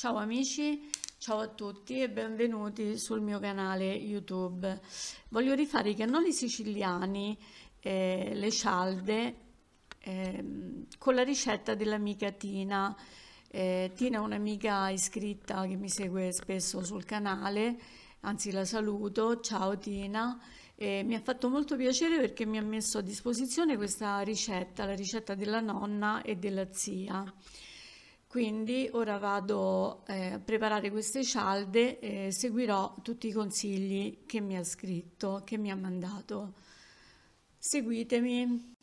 Ciao amici, ciao a tutti e benvenuti sul mio canale YouTube. Voglio rifare i cannoli siciliani, eh, le cialde, eh, con la ricetta dell'amica Tina. Eh, Tina è un'amica iscritta che mi segue spesso sul canale, anzi la saluto. Ciao Tina. E mi ha fatto molto piacere perché mi ha messo a disposizione questa ricetta, la ricetta della nonna e della zia quindi ora vado eh, a preparare queste cialde e seguirò tutti i consigli che mi ha scritto, che mi ha mandato. Seguitemi!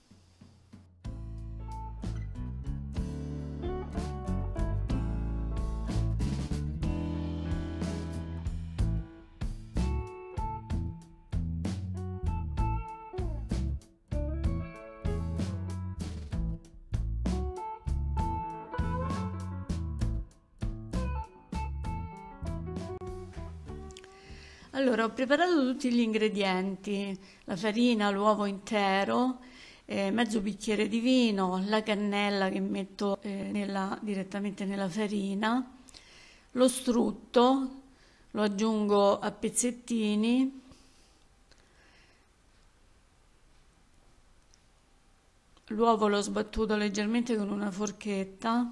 Allora, ho preparato tutti gli ingredienti, la farina, l'uovo intero, eh, mezzo bicchiere di vino, la cannella che metto eh, nella, direttamente nella farina, lo strutto, lo aggiungo a pezzettini, l'uovo l'ho sbattuto leggermente con una forchetta,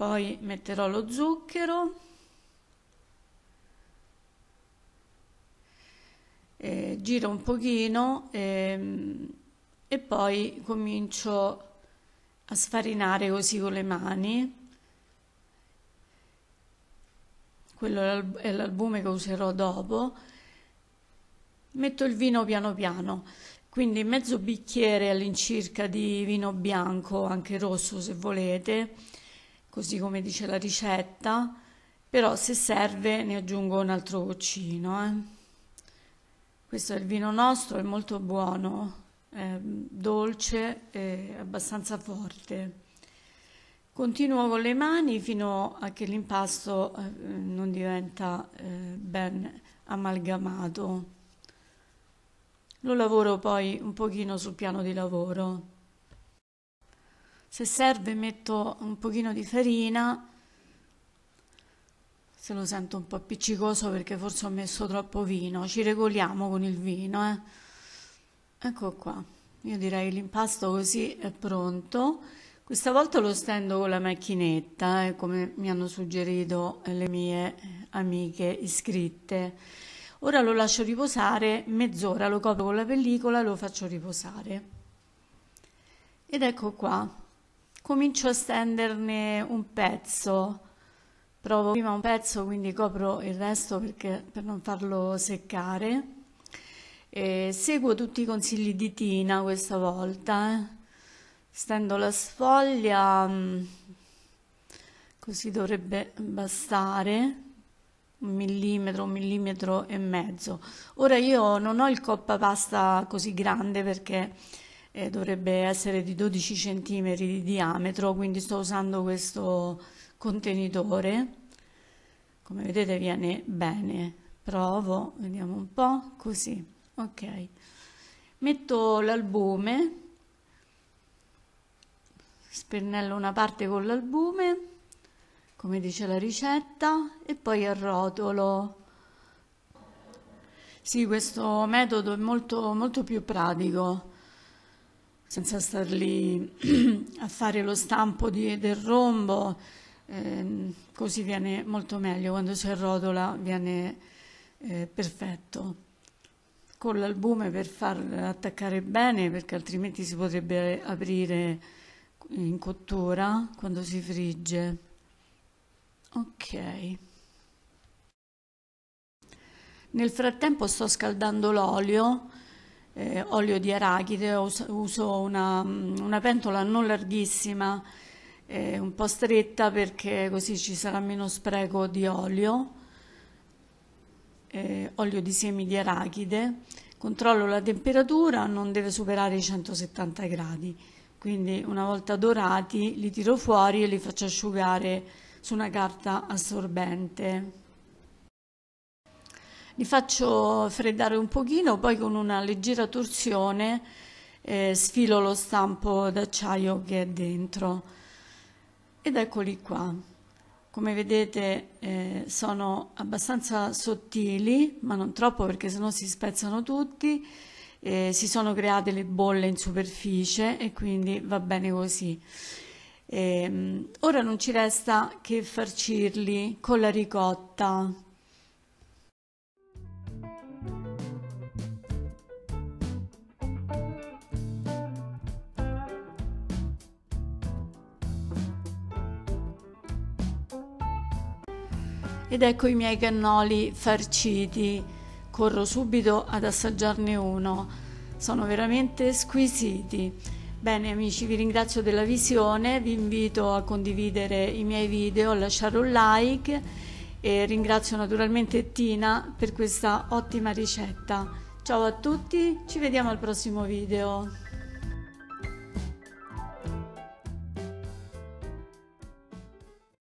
poi metterò lo zucchero eh, giro un pochino eh, e poi comincio a sfarinare così con le mani quello è l'albume che userò dopo metto il vino piano piano quindi mezzo bicchiere all'incirca di vino bianco anche rosso se volete così come dice la ricetta, però se serve ne aggiungo un altro goccino. Eh. Questo è il vino nostro, è molto buono, è dolce e abbastanza forte. Continuo con le mani fino a che l'impasto eh, non diventa eh, ben amalgamato. Lo lavoro poi un pochino sul piano di lavoro se serve metto un pochino di farina se lo sento un po' appiccicoso perché forse ho messo troppo vino ci regoliamo con il vino eh. ecco qua io direi l'impasto così è pronto questa volta lo stendo con la macchinetta eh, come mi hanno suggerito le mie amiche iscritte ora lo lascio riposare mezz'ora lo copro con la pellicola e lo faccio riposare ed ecco qua comincio a stenderne un pezzo provo prima un pezzo quindi copro il resto perché, per non farlo seccare e seguo tutti i consigli di Tina questa volta eh. stendo la sfoglia mm, così dovrebbe bastare un millimetro, un millimetro e mezzo ora io non ho il coppa pasta così grande perché eh, dovrebbe essere di 12 cm di diametro, quindi sto usando questo contenitore. Come vedete viene bene. Provo, vediamo un po', così. Ok. Metto l'albume, spennello una parte con l'albume, come dice la ricetta, e poi arrotolo. Sì, questo metodo è molto, molto più pratico senza star lì a fare lo stampo di, del rombo, eh, così viene molto meglio, quando si arrotola viene eh, perfetto. Con l'albume per far attaccare bene, perché altrimenti si potrebbe aprire in cottura quando si frigge. Ok. Nel frattempo sto scaldando l'olio eh, olio di arachide, uso una, mm, una pentola non larghissima, eh, un po' stretta perché così ci sarà meno spreco di olio, eh, olio di semi di arachide, controllo la temperatura, non deve superare i 170 gradi, quindi una volta dorati li tiro fuori e li faccio asciugare su una carta assorbente. Li faccio freddare un pochino, poi con una leggera torsione eh, sfilo lo stampo d'acciaio che è dentro. Ed eccoli qua. Come vedete eh, sono abbastanza sottili, ma non troppo perché sennò si spezzano tutti. Eh, si sono create le bolle in superficie e quindi va bene così. Eh, ora non ci resta che farcirli con la ricotta. ed ecco i miei cannoli farciti. Corro subito ad assaggiarne uno. Sono veramente squisiti. Bene amici, vi ringrazio della visione, vi invito a condividere i miei video, a lasciare un like e ringrazio naturalmente Tina per questa ottima ricetta. Ciao a tutti, ci vediamo al prossimo video.